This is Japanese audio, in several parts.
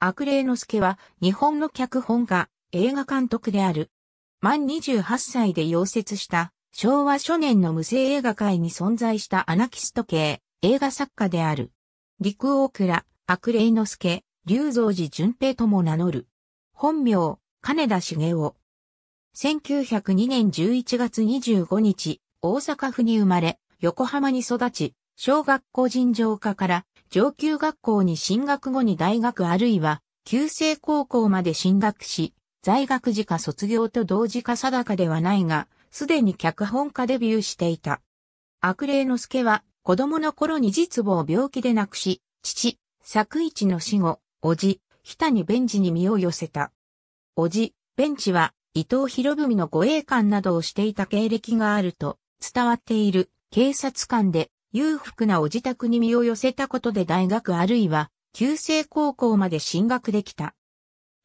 悪霊之助は日本の脚本家、映画監督である。満28歳で溶接した昭和初年の無声映画界に存在したアナキスト系映画作家である。陸大倉、悪霊之助、龍造寺淳平とも名乗る。本名、金田茂雄。1902年11月25日、大阪府に生まれ、横浜に育ち、小学校尋常科から上級学校に進学後に大学あるいは、旧制高校まで進学し、在学時か卒業と同時か定かではないが、すでに脚本家デビューしていた。悪霊之助は、子供の頃に実母を病気で亡くし、父、作一の死後、叔父、にベンチに身を寄せた。叔父、ンチは、伊藤博文の護衛官などをしていた経歴があると、伝わっている警察官で、裕福なお自宅に身を寄せたことで大学あるいは、旧制高校まで進学できた。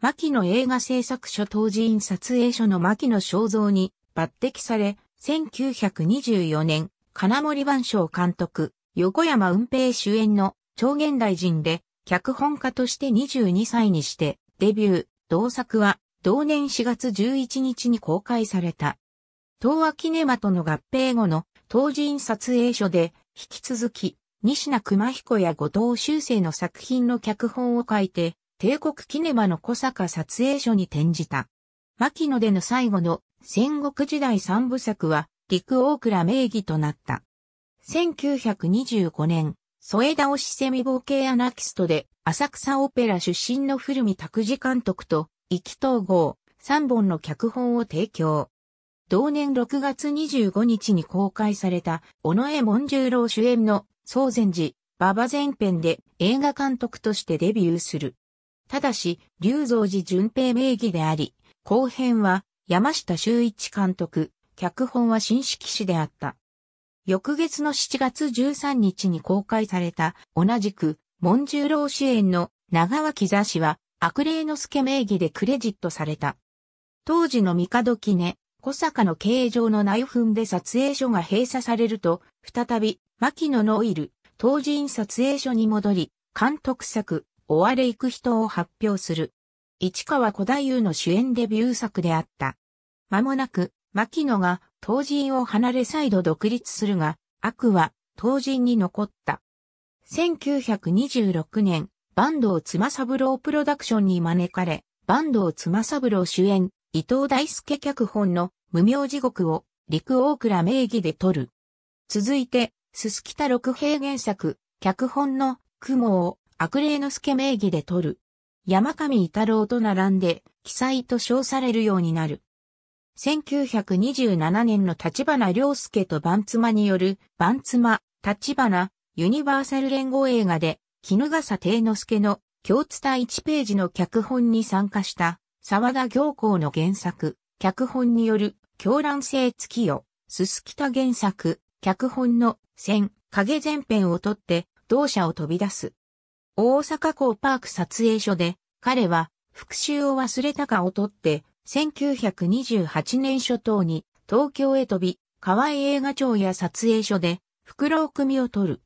牧野映画制作所当時院撮影所の牧野肖像に抜擢され、1924年、金森万象監督、横山運平主演の超現代人で、脚本家として22歳にしてデビュー、同作は同年4月11日に公開された。東亜キネマとの合併後の当時院撮影所で引き続き、西名熊彦や後藤修正の作品の脚本を書いて、帝国キネマの小坂撮影所に転じた。牧野での最後の戦国時代三部作は、陸大倉名義となった。1925年、添田押しセミ冒険アナキストで、浅草オペラ出身の古見拓司監督と、意気統合、三本の脚本を提供。同年6月25日に公開された、尾上門十郎主演の、宗禅寺、馬場前編で映画監督としてデビューする。ただし、龍造寺淳平名義であり、後編は山下修一監督、脚本は新式師であった。翌月の7月13日に公開された、同じく、門十郎主演の長脇座氏は、悪霊之助名義でクレジットされた。当時の帝記念。小坂の経営上の内紛で撮影所が閉鎖されると、再び、牧野のオイル、当人撮影所に戻り、監督作、追われ行く人を発表する。市川小太夫の主演デビュー作であった。間もなく、牧野が当人を離れ再度独立するが、悪は当人に残った。1926年、坂東妻三郎プロダクションに招かれ、坂東妻三郎主演、伊藤大輔脚本の無名地獄を陸大倉名義で撮る。続いて、すすきた六平原作、脚本の雲を悪霊之助名義で撮る。山上伊太郎と並んで、記載と称されるようになる。1927年の立花良介と番妻による、番妻、立花、ユニバーサル連合映画で、絹笠定之助の、共通田1ページの脚本に参加した、沢田行幸の原作、脚本による、狂乱性月夜、すすきた原作、脚本の、千、影前編を撮って、同社を飛び出す。大阪港パーク撮影所で、彼は、復讐を忘れたかを撮って、1928年初頭に、東京へ飛び、河合映画庁や撮影所で、フクロウ組を撮る。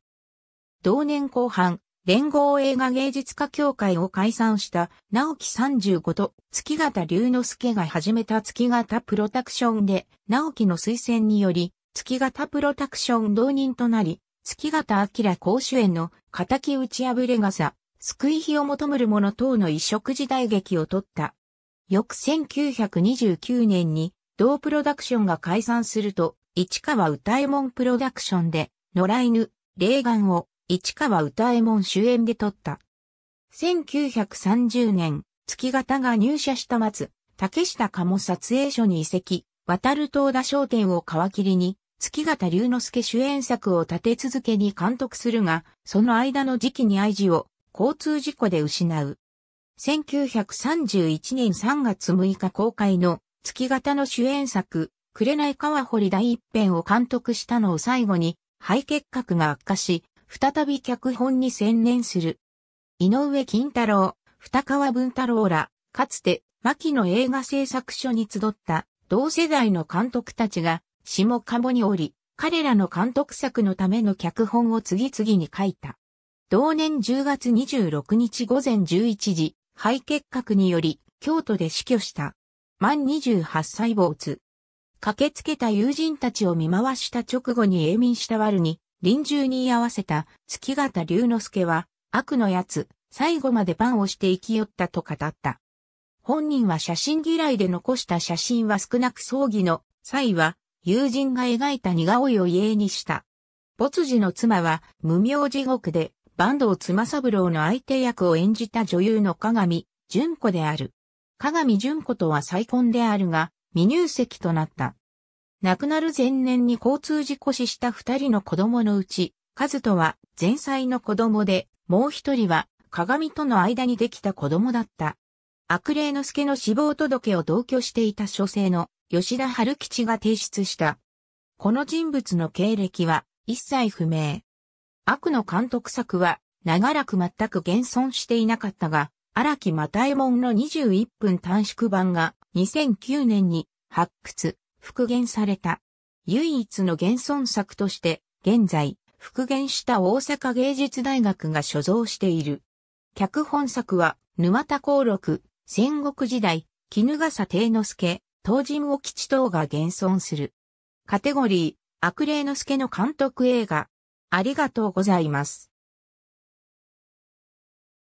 同年後半、連合映画芸術家協会を解散した直木35と月形龍之介が始めた月形プロダクションで直木の推薦により月形プロダクション同人となり月形明公主演の仇打ち破れ傘、救い日を求むる者等の移植時代劇を取った。翌1929年に同プロダクションが解散すると市川歌右衛門プロダクションで野良犬、霊眼を市川歌右衛門主演で撮った。1930年、月形が入社した松、竹下かも撮影所に移籍、渡る東田商店を皮切りに、月形龍之介主演作を立て続けに監督するが、その間の時期に愛知を交通事故で失う。1931年3月6日公開の月形の主演作、紅川堀第一編を監督したのを最後に、肺結核が悪化し、再び脚本に専念する。井上金太郎、二川文太郎ら、かつて、牧野映画製作所に集った同世代の監督たちが下鴨におり、彼らの監督作のための脚本を次々に書いた。同年10月26日午前11時、肺結核により京都で死去した。満28歳坊つ。駆けつけた友人たちを見回した直後に永眠したワルに、臨終に居合わせた月形龍之介は、悪の奴、最後までパンをして生きよったと語った。本人は写真嫌いで残した写真は少なく葬儀の際は、友人が描いた似顔絵を家にした。没時の妻は、無名地獄で、坂東妻三郎の相手役を演じた女優の鏡、純子である。鏡純子とは再婚であるが、未入籍となった。亡くなる前年に交通事故死した二人の子供のうち、カズトは前妻の子供で、もう一人は鏡との間にできた子供だった。悪霊之助の死亡届を同居していた書生の吉田春吉が提出した。この人物の経歴は一切不明。悪の監督作は長らく全く現存していなかったが、荒木又右衛門の21分短縮版が2009年に発掘、復元された。唯一の現存作として、現在、復元した大阪芸術大学が所蔵している。脚本作は、沼田公録、戦国時代、絹笠定之助、東人を吉等が現存する。カテゴリー、悪霊之助の監督映画。ありがとうございます。